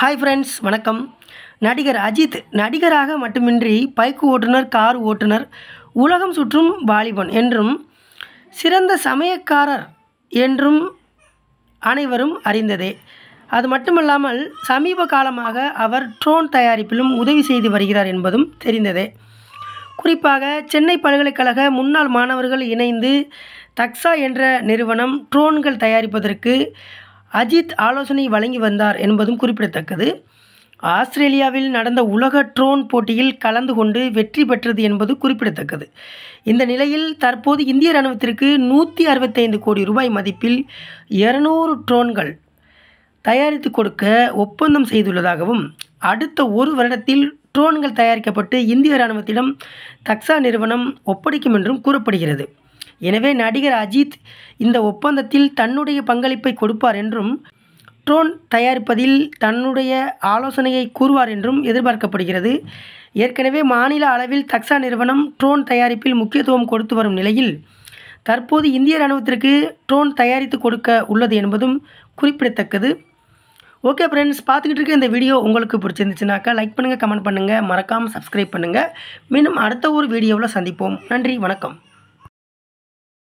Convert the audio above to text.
hi friends வணக்கம் நடிகர் அஜித் நடிகராக மட்டுமின்றி பைக் ஓட்டுநர் கார் ஓட்டுநர் உலகம் சுற்றும் வாலிபன் என்றும் சிறந்த சமயக்காரர் என்றும் அனைவரும் அறிந்ததே அது மட்டுமல்லாமல் சமீப காலமாக அவர் ட்ரோன் தயாரிப்பிலும் உதவி செய்து வருகிறார் என்பதும் தெரிந்ததே குறிப்பாக சென்னை பல்கலைக்கழக முன்னாள் மாணவர்கள் இணைந்து தக்ஸா என்ற நிறுவனம் ட்ரோன்கள் தயாரிப்பதற்கு அஜித் ஆலோசனை வழங்கி வந்தார் என்பதும் குறிப்பிடத்தக்கது ஆஸ்திரேலியாவில் நடந்த உலக ட்ரோன் போட்டியில் கலந்து கொண்டு வெற்றி பெற்றது என்பது குறிப்பிடத்தக்கது இந்த நிலையில் தற்போது இந்திய இராணுவத்திற்கு நூற்றி அறுபத்தைந்து கோடி ரூபாய் மதிப்பில் இருநூறு ட்ரோன்கள் தயாரித்து கொடுக்க ஒப்பந்தம் செய்துள்ளதாகவும் அடுத்த ஒரு வருடத்தில் ட்ரோன்கள் தயாரிக்கப்பட்டு இந்திய இராணுவத்திடம் தக்ஸா நிறுவனம் ஒப்படைக்கும் என்றும் கூறப்படுகிறது எனவே நடிகர் அஜித் இந்த ஒப்பந்தத்தில் தன்னுடைய பங்களிப்பை கொடுப்பார் என்றும் ட்ரோன் தயாரிப்பதில் தன்னுடைய ஆலோசனையை கூறுவார் என்றும் எதிர்பார்க்கப்படுகிறது ஏற்கனவே மாநில அளவில் தக்ஸா நிறுவனம் ட்ரோன் தயாரிப்பில் முக்கியத்துவம் கொடுத்து வரும் நிலையில் தற்போது இந்திய இராணுவத்திற்கு ட்ரோன் தயாரித்து கொடுக்க உள்ளது என்பதும் குறிப்பிடத்தக்கது ஓகே ஃப்ரெண்ட்ஸ் பார்த்துக்கிட்டு இருக்க இந்த வீடியோ உங்களுக்கு பிடிச்சிருந்துச்சுனாக்கா லைக் பண்ணுங்கள் கமெண்ட் பண்ணுங்கள் மறக்காமல் சப்ஸ்கிரைப் பண்ணுங்கள் மீண்டும் அடுத்த ஒரு வீடியோவில் சந்திப்போம் நன்றி வணக்கம்